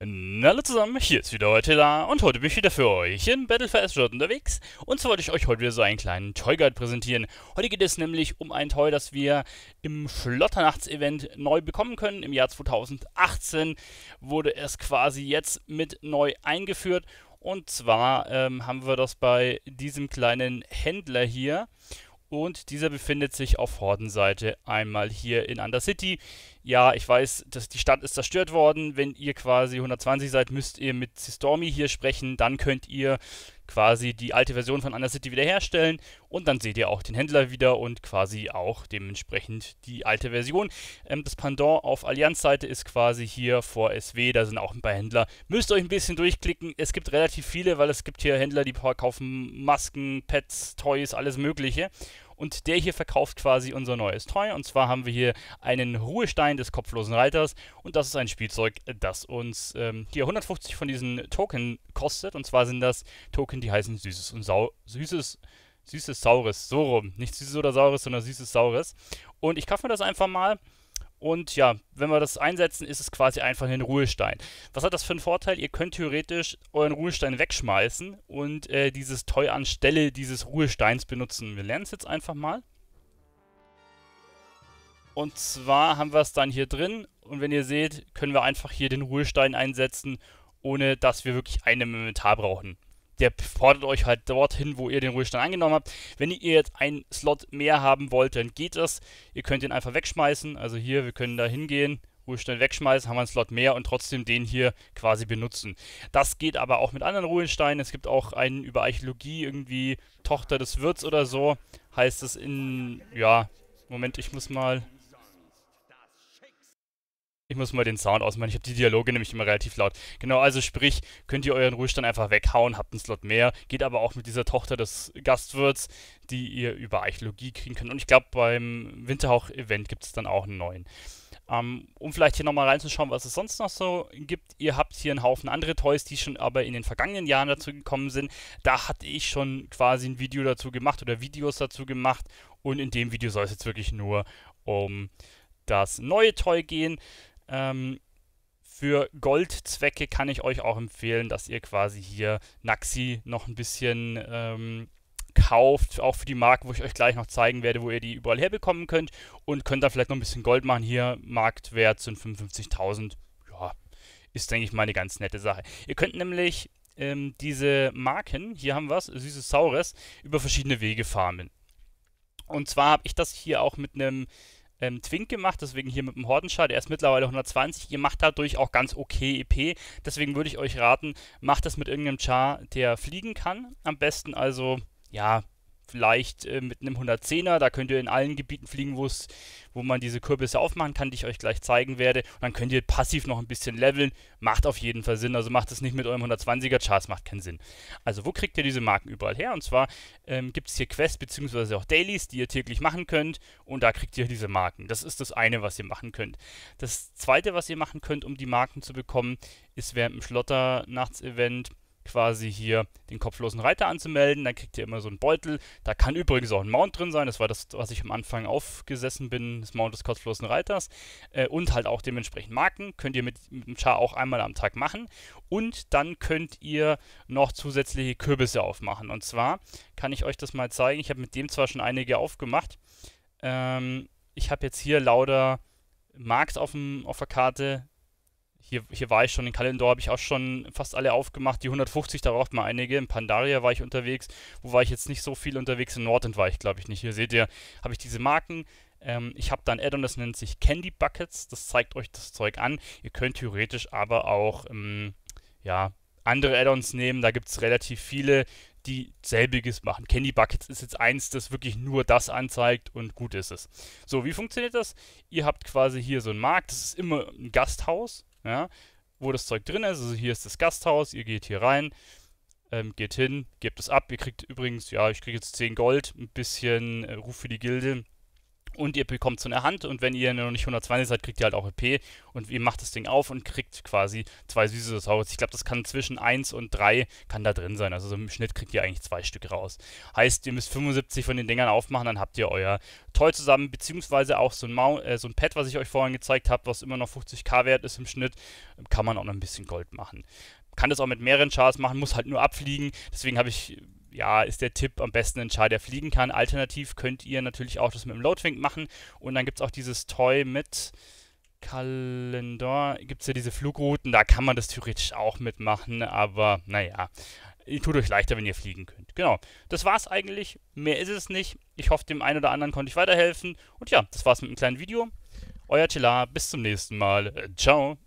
Hallo zusammen, hier ist wieder heute da und heute bin ich wieder für euch in Battle for Azeroth unterwegs und zwar wollte ich euch heute wieder so einen kleinen Toy Guide präsentieren. Heute geht es nämlich um ein Toy, das wir im Schlotternachts-Event neu bekommen können. Im Jahr 2018 wurde es quasi jetzt mit neu eingeführt und zwar ähm, haben wir das bei diesem kleinen Händler hier und dieser befindet sich auf Hordenseite einmal hier in Undercity. Ja, ich weiß, dass die Stadt ist zerstört worden. Wenn ihr quasi 120 seid, müsst ihr mit Stormy hier sprechen. Dann könnt ihr quasi die alte Version von Undercity wiederherstellen und dann seht ihr auch den Händler wieder und quasi auch dementsprechend die alte Version. Ähm, das Pendant auf Allianz-Seite ist quasi hier vor SW, da sind auch ein paar Händler. Müsst euch ein bisschen durchklicken, es gibt relativ viele, weil es gibt hier Händler, die verkaufen Masken, Pets, Toys, alles mögliche und der hier verkauft quasi unser neues Toy. Und zwar haben wir hier einen Ruhestein des kopflosen Reiters und das ist ein Spielzeug, das uns ähm, hier 150 von diesen Token kostet. Und zwar sind das Token, die heißen Süßes und Sau Süßes süßes Saures. So rum. Nicht süßes oder saures, sondern süßes Saures. Und ich kaufe mir das einfach mal. Und ja, wenn wir das einsetzen, ist es quasi einfach ein Ruhestein. Was hat das für einen Vorteil? Ihr könnt theoretisch euren Ruhestein wegschmeißen und äh, dieses Toy anstelle dieses Ruhesteins benutzen. Wir lernen es jetzt einfach mal. Und zwar haben wir es dann hier drin und wenn ihr seht, können wir einfach hier den Ruhestein einsetzen, ohne dass wir wirklich einen im Inventar brauchen der fordert euch halt dorthin, wo ihr den Ruhestand angenommen habt. Wenn ihr jetzt einen Slot mehr haben wollt, dann geht das. Ihr könnt den einfach wegschmeißen. Also hier, wir können da hingehen, Ruhestand wegschmeißen, haben einen Slot mehr und trotzdem den hier quasi benutzen. Das geht aber auch mit anderen Ruhensteinen. Es gibt auch einen über Archäologie, irgendwie Tochter des Wirts oder so, heißt es in, ja, Moment, ich muss mal ich muss mal den Sound ausmachen. Ich habe die Dialoge nämlich immer relativ laut. Genau, also sprich, könnt ihr euren Ruhestand einfach weghauen, habt einen Slot mehr. Geht aber auch mit dieser Tochter des Gastwirts, die ihr über Archäologie kriegen könnt. Und ich glaube, beim Winterhauch-Event gibt es dann auch einen neuen. Ähm, um vielleicht hier nochmal reinzuschauen, was es sonst noch so gibt. Ihr habt hier einen Haufen andere Toys, die schon aber in den vergangenen Jahren dazu gekommen sind. Da hatte ich schon quasi ein Video dazu gemacht oder Videos dazu gemacht. Und in dem Video soll es jetzt wirklich nur um das neue Toy gehen. Ähm, für Goldzwecke kann ich euch auch empfehlen, dass ihr quasi hier Naxi noch ein bisschen ähm, kauft, auch für die Marken, wo ich euch gleich noch zeigen werde, wo ihr die überall herbekommen könnt und könnt da vielleicht noch ein bisschen Gold machen. Hier Marktwert sind 55.000. Ja, ist denke ich mal eine ganz nette Sache. Ihr könnt nämlich ähm, diese Marken, hier haben wir es, süßes Saures, über verschiedene Wege farmen. Und zwar habe ich das hier auch mit einem ähm, Twink gemacht, deswegen hier mit dem Hordenschar, der ist mittlerweile 120, ihr macht dadurch auch ganz okay EP, deswegen würde ich euch raten, macht das mit irgendeinem Char, der fliegen kann, am besten also, ja, vielleicht äh, mit einem 110er. Da könnt ihr in allen Gebieten fliegen, wo es, wo man diese Kürbisse aufmachen kann, die ich euch gleich zeigen werde. Und dann könnt ihr passiv noch ein bisschen leveln. Macht auf jeden Fall Sinn. Also macht es nicht mit eurem 120er. Chars macht keinen Sinn. Also wo kriegt ihr diese Marken überall her? Und zwar ähm, gibt es hier Quests bzw. auch Dailies, die ihr täglich machen könnt. Und da kriegt ihr diese Marken. Das ist das eine, was ihr machen könnt. Das zweite, was ihr machen könnt, um die Marken zu bekommen, ist während dem Schlotter-Nachts-Event quasi hier den kopflosen Reiter anzumelden. Dann kriegt ihr immer so einen Beutel. Da kann übrigens auch ein Mount drin sein. Das war das, was ich am Anfang aufgesessen bin, das Mount des kopflosen Reiters. Äh, und halt auch dementsprechend Marken. Könnt ihr mit, mit dem Char auch einmal am Tag machen. Und dann könnt ihr noch zusätzliche Kürbisse aufmachen. Und zwar kann ich euch das mal zeigen. Ich habe mit dem zwar schon einige aufgemacht. Ähm, ich habe jetzt hier lauter Markt auf, dem, auf der Karte hier, hier war ich schon, in Kalendor habe ich auch schon fast alle aufgemacht. Die 150, da braucht man einige. In Pandaria war ich unterwegs. Wo war ich jetzt nicht so viel unterwegs? In Nordend war ich, glaube ich, nicht. Hier seht ihr, habe ich diese Marken. Ähm, ich habe da ein add das nennt sich Candy Buckets. Das zeigt euch das Zeug an. Ihr könnt theoretisch aber auch ähm, ja, andere Addons nehmen. Da gibt es relativ viele, die selbiges machen. Candy Buckets ist jetzt eins, das wirklich nur das anzeigt und gut ist es. So, wie funktioniert das? Ihr habt quasi hier so einen Markt. Das ist immer ein Gasthaus ja, wo das Zeug drin ist. Also hier ist das Gasthaus, ihr geht hier rein, ähm, geht hin, gebt es ab. Ihr kriegt übrigens, ja, ich kriege jetzt 10 Gold, ein bisschen äh, Ruf für die Gilde und ihr bekommt so eine Hand und wenn ihr noch nicht 120 seid, kriegt ihr halt auch EP und ihr macht das Ding auf und kriegt quasi zwei süße Saurus. Ich glaube, das kann zwischen 1 und 3 kann da drin sein. Also so im Schnitt kriegt ihr eigentlich zwei Stück raus. Heißt, ihr müsst 75 von den Dingern aufmachen, dann habt ihr euer Toll zusammen, beziehungsweise auch so ein, Mount, äh, so ein Pad, was ich euch vorhin gezeigt habe, was immer noch 50k wert ist im Schnitt, kann man auch noch ein bisschen Gold machen kann das auch mit mehreren Chars machen, muss halt nur abfliegen. Deswegen habe ich ja, ist der Tipp am besten ein Char, der fliegen kann. Alternativ könnt ihr natürlich auch das mit dem Loadwing machen. Und dann gibt es auch dieses Toy mit Kalender. Gibt es ja diese Flugrouten, da kann man das theoretisch auch mitmachen. Aber naja, tut euch leichter, wenn ihr fliegen könnt. Genau, das war's eigentlich. Mehr ist es nicht. Ich hoffe, dem einen oder anderen konnte ich weiterhelfen. Und ja, das war's mit einem kleinen Video. Euer Chillar, bis zum nächsten Mal. Ciao.